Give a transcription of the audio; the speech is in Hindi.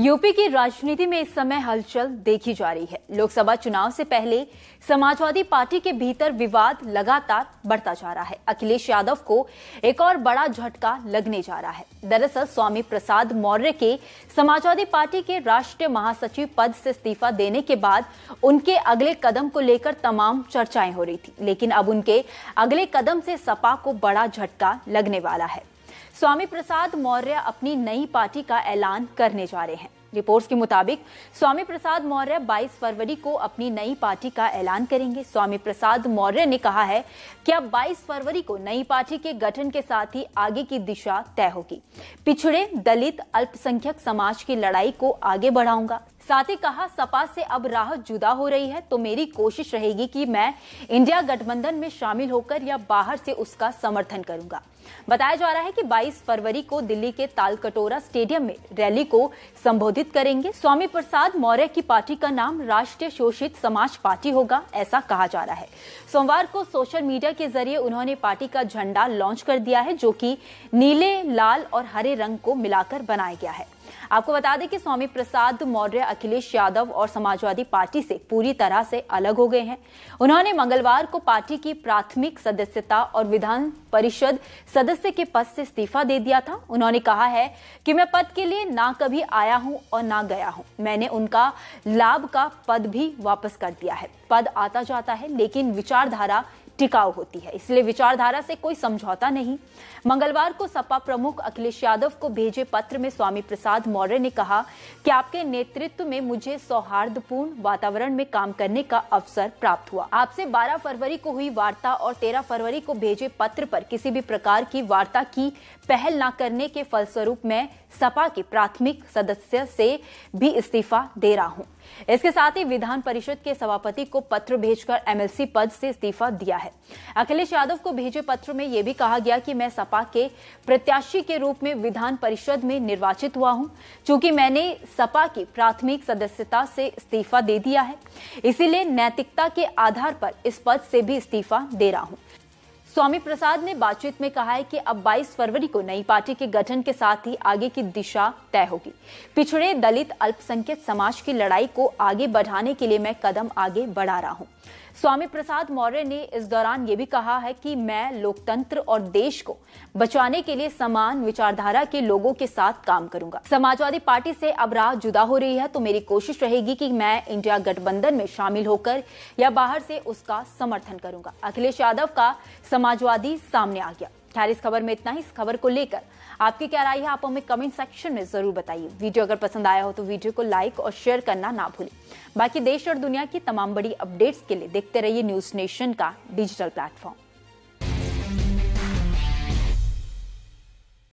यूपी की राजनीति में इस समय हलचल देखी जा रही है लोकसभा चुनाव से पहले समाजवादी पार्टी के भीतर विवाद लगातार बढ़ता जा रहा है अखिलेश यादव को एक और बड़ा झटका लगने जा रहा है दरअसल स्वामी प्रसाद मौर्य के समाजवादी पार्टी के राष्ट्रीय महासचिव पद से इस्तीफा देने के बाद उनके अगले कदम को लेकर तमाम चर्चाएं हो रही थी लेकिन अब उनके अगले कदम से सपा को बड़ा झटका लगने वाला है स्वामी प्रसाद मौर्य अपनी नई पार्टी का ऐलान करने जा रहे हैं रिपोर्ट्स के मुताबिक स्वामी प्रसाद मौर्य 22 फरवरी को अपनी नई पार्टी का ऐलान करेंगे स्वामी प्रसाद मौर्य ने कहा है कि अब 22 फरवरी को नई पार्टी के गठन के साथ ही आगे की दिशा तय होगी पिछड़े दलित अल्पसंख्यक समाज की लड़ाई को आगे बढ़ाऊंगा साथ ही कहा सपा से अब राहत जुदा हो रही है तो मेरी कोशिश रहेगी कि मैं इंडिया गठबंधन में शामिल होकर या बाहर से उसका समर्थन करूंगा बताया जा रहा है कि 22 फरवरी को दिल्ली के तालकटोरा स्टेडियम में रैली को संबोधित करेंगे स्वामी प्रसाद मौर्य की पार्टी का नाम राष्ट्रीय शोषित समाज पार्टी होगा ऐसा कहा जा रहा है सोमवार को सोशल मीडिया के जरिए उन्होंने पार्टी का झंडा लॉन्च कर दिया है जो कि नीले लाल और हरे रंग को मिलाकर बनाया गया है आपको बता दें कि स्वामी प्रसाद मौर्य अखिलेश यादव और समाजवादी पार्टी से पूरी तरह से अलग हो गए हैं उन्होंने मंगलवार को पार्टी की प्राथमिक सदस्यता और विधान परिषद सदस्य के पद से इस्तीफा दे दिया था उन्होंने कहा है कि मैं पद के लिए ना कभी आया हूं और ना गया हूं मैंने उनका लाभ का पद भी वापस कर दिया है पद आता जाता है लेकिन विचारधारा टिकाऊ होती है इसलिए विचारधारा से कोई समझौता नहीं मंगलवार को सपा प्रमुख अखिलेश यादव को भेजे पत्र में स्वामी प्रसाद मौर्य ने कहा कि आपके नेतृत्व में मुझे सौहार्दपूर्ण वातावरण में काम करने का अवसर प्राप्त हुआ आपसे 12 फरवरी को हुई वार्ता और 13 फरवरी को भेजे पत्र पर किसी भी प्रकार की वार्ता की पहल न करने के फलस्वरूप मैं सपा के प्राथमिक सदस्य से भी इस्तीफा दे रहा हूँ इसके साथ ही विधान परिषद के सभापति को पत्र भेजकर एमएलसी पद से इस्तीफा दिया है है अखिलेश यादव को भेजे पत्र में यह भी कहा गया कि मैं सपा के प्रत्याशी के रूप में विधान परिषद में निर्वाचित हुआ हूं चूंकि मैंने सपा की प्राथमिक सदस्यता से इस्तीफा दे दिया है इसीलिए नैतिकता के आधार पर इस पद से भी इस्तीफा दे रहा हूं स्वामी प्रसाद ने बातचीत में कहा है कि अब 22 फरवरी को नई पार्टी के गठन के साथ ही आगे की दिशा तय होगी पिछड़े दलित अल्पसंख्यक समाज की लड़ाई को आगे बढ़ाने के लिए मैं कदम आगे बढ़ा रहा हूं स्वामी प्रसाद मौर्य ने इस दौरान ये भी कहा है कि मैं लोकतंत्र और देश को बचाने के लिए समान विचारधारा के लोगों के साथ काम करूंगा समाजवादी पार्टी से अब राह जुदा हो रही है तो मेरी कोशिश रहेगी कि मैं इंडिया गठबंधन में शामिल होकर या बाहर से उसका समर्थन करूंगा अखिलेश यादव का समाजवादी सामने आ गया खैर इस खबर में इतना ही इस खबर को लेकर आपकी क्या राय है आप हमें कमेंट सेक्शन में जरूर बताइए वीडियो अगर पसंद आया हो तो वीडियो को लाइक और शेयर करना ना भूलें बाकी देश और दुनिया की तमाम बड़ी अपडेट्स के लिए देखते रहिए न्यूज नेशन का डिजिटल प्लेटफॉर्म